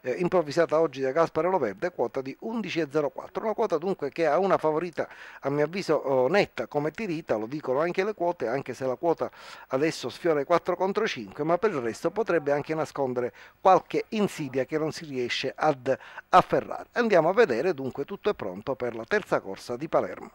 Eh, improvvisata oggi da Gaspare Loverde, quota di 11,04. Una quota dunque che ha una favorita, a mio avviso, eh, netta come tirita, lo dicono anche le quote, anche se la quota adesso sfiora i 4 contro 5, ma per il resto potrebbe anche nascondere qualche insidia che non si riesce ad afferrare. Andiamo a vedere, dunque tutto è pronto per la terza corsa di Palermo.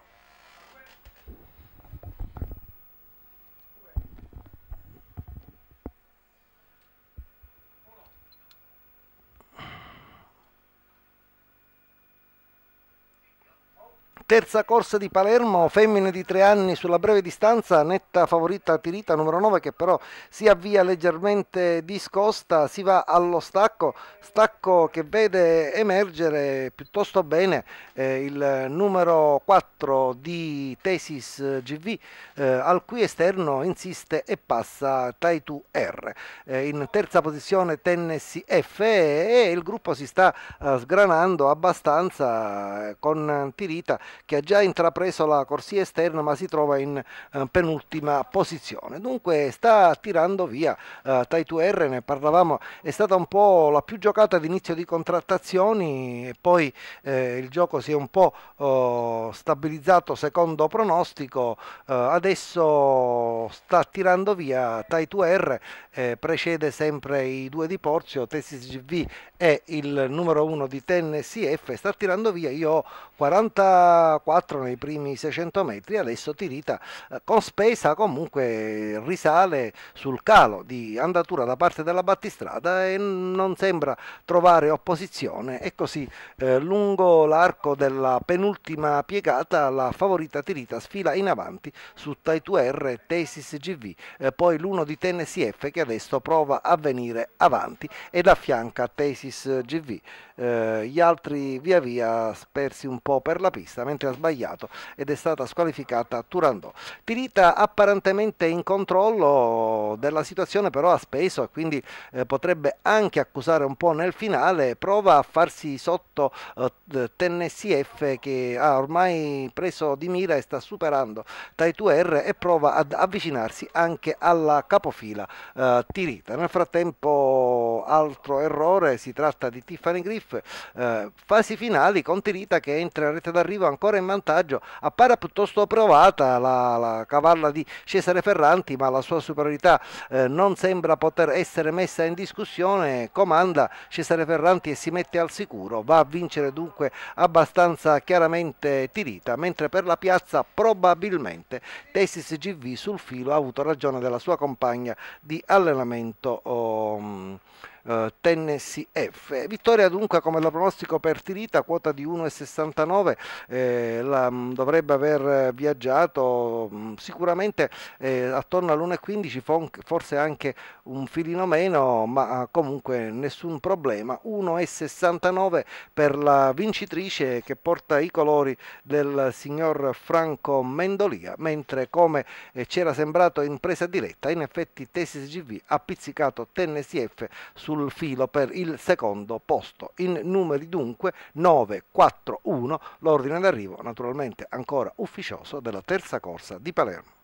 Terza corsa di Palermo, femmine di tre anni sulla breve distanza, netta favorita Tirita numero 9 che però si avvia leggermente discosta, si va allo stacco, stacco che vede emergere piuttosto bene eh, il numero 4 di Tesis GV eh, al cui esterno insiste e passa Taitu R. Eh, in terza posizione Tennessee F e il gruppo si sta eh, sgranando abbastanza eh, con Tirita che ha già intrapreso la corsia esterna ma si trova in eh, penultima posizione. Dunque sta tirando via eh, Taitu R, ne parlavamo, è stata un po' la più giocata all'inizio di contrattazioni e poi eh, il gioco si è un po' oh, stabilizzato secondo pronostico, eh, adesso sta tirando via Taitu R, eh, precede sempre i due di Porzio, Tessis GV è il numero uno di Tennessee F, sta tirando via, io ho 40 4 nei primi 600 metri, adesso Tirita eh, con spesa comunque risale sul calo di andatura da parte della battistrada e non sembra trovare opposizione e così eh, lungo l'arco della penultima piegata la favorita Tirita sfila in avanti su R e Tesis GV, eh, poi l'uno di Tennessee F che adesso prova a venire avanti ed affianca Tesis GV. Eh, gli altri via via spersi un po' per la pista assolutamente ha sbagliato ed è stata squalificata Turandot. Tirita apparentemente in controllo della situazione però ha speso e quindi eh, potrebbe anche accusare un po' nel finale, prova a farsi sotto eh, eh, Tennessee F che ha ormai preso di mira e sta superando Taitu R e prova ad avvicinarsi anche alla capofila eh, Tirita. Nel frattempo altro errore, si tratta di Tiffany Griff, eh, fasi finali con Tirita che entra in rete d'arrivo ancora ancora in vantaggio. Appare piuttosto provata la, la cavalla di Cesare Ferranti, ma la sua superiorità eh, non sembra poter essere messa in discussione. Comanda Cesare Ferranti e si mette al sicuro. Va a vincere dunque abbastanza chiaramente Tirita, mentre per la piazza probabilmente Tesis GV sul filo ha avuto ragione della sua compagna di allenamento. Oh, mm, eh, Tennessee F. Vittoria dunque come lo pronostico per Tirita, quota di 1,69, eh, la, mm, dovrebbe aver viaggiato mh, mm, sicuramente eh, attorno all'1,15, forse anche un filino meno, ma ah, comunque nessun problema. 1,69 per la vincitrice che porta i colori del signor Franco Mendolia, mentre come eh, c'era sembrato in presa diretta, in effetti Tesis GV ha pizzicato Tennessee F su sul filo per il secondo posto. In numeri dunque 9-4-1 l'ordine d'arrivo naturalmente ancora ufficioso della terza corsa di Palermo.